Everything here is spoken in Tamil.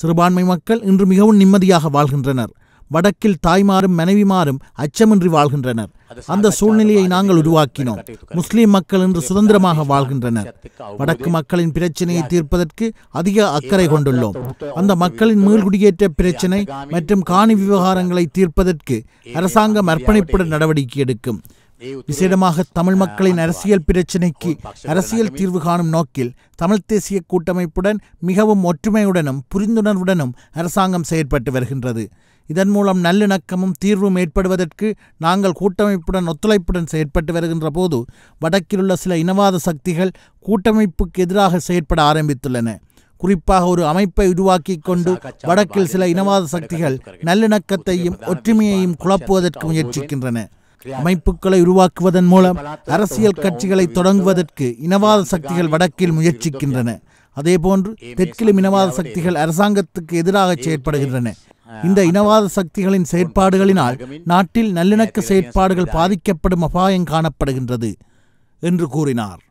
சிறுபான்மை மக்கள் இன்று மிகவும் நிம்மதியாக வாழ்கின்றனர் வடக்கில் தாய்மாரும் மனைவிமாரும் அச்சமின்றி வாழ்கின்றனர் அந்த சூழ்நிலையை நாங்கள் உருவாக்கினோம் முஸ்லிம் மக்கள் இன்று சுதந்திரமாக வாழ்கின்றனர் வடக்கு மக்களின் பிரச்சனையை தீர்ப்பதற்கு அதிக அக்கறை கொண்டுள்ளோம் அந்த மக்களின் மீள்குடியேற்ற பிரச்சினை மற்றும் காணி விவகாரங்களை தீர்ப்பதற்கு அரசாங்கம் அர்ப்பணிப்புடன் நடவடிக்கை எடுக்கும் விசேடமாக தமிழ் மக்களின் அரசியல் பிரச்சினைக்கு அரசியல் தீர்வு காணும் நோக்கில் தமிழ் தேசிய கூட்டமைப்புடன் மிகவும் ஒற்றுமையுடனும் புரிந்துணர்வுடனும் அரசாங்கம் செயற்பட்டு வருகின்றது இதன் மூலம் நல்லிணக்கமும் தீர்வும் ஏற்படுவதற்கு நாங்கள் கூட்டமைப்புடன் ஒத்துழைப்புடன் செயற்பட்டு வருகின்ற போது வடக்கிலுள்ள சில இனவாத சக்திகள் கூட்டமைப்புக்கு எதிராக செயற்பட ஆரம்பித்துள்ளன குறிப்பாக ஒரு அமைப்பை உருவாக்கி கொண்டு வடக்கில் சில இனவாத சக்திகள் நல்லிணக்கத்தையும் ஒற்றுமையையும் குழப்புவதற்கு முயற்சிக்கின்றன அமைப்புகளை உருவாக்குவதன் மூலம் அரசியல் கட்சிகளை தொடங்குவதற்கு இனவாத சக்திகள் வடக்கில் முயற்சிக்கின்றன அதேபோன்று தெற்கிலும் இனவாத சக்திகள் அரசாங்கத்துக்கு எதிராக செயற்படுகின்றன இந்த இனவாத சக்திகளின் செயற்பாடுகளினால் நாட்டில் நல்லிணக்க செயற்பாடுகள் பாதிக்கப்படும் அபாயம் காணப்படுகின்றது என்று கூறினார்